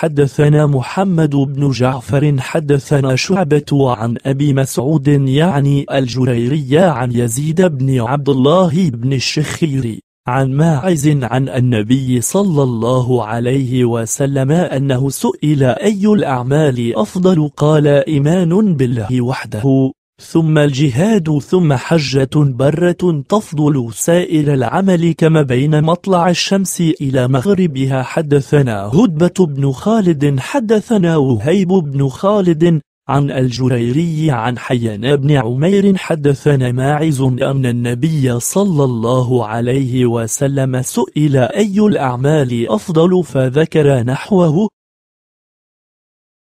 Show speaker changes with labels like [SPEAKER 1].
[SPEAKER 1] حدثنا محمد بن جعفر حدثنا شعبة عن أبي مسعود يعني الجريري عن يزيد بن عبد الله بن الشخيري عن ماعز عن النبي صلى الله عليه وسلم أنه سئل أي الأعمال أفضل قال إيمان بالله وحده ثم الجهاد ثم حجة برة تفضل سائر العمل كما بين مطلع الشمس إلى مغربها حدثنا هدبة بن خالد حدثنا وهيب بن خالد عن الجريري عن حيان بن عمير حدثنا ماعز أن النبي صلى الله عليه وسلم سئل أي الأعمال أفضل فذكر نحوه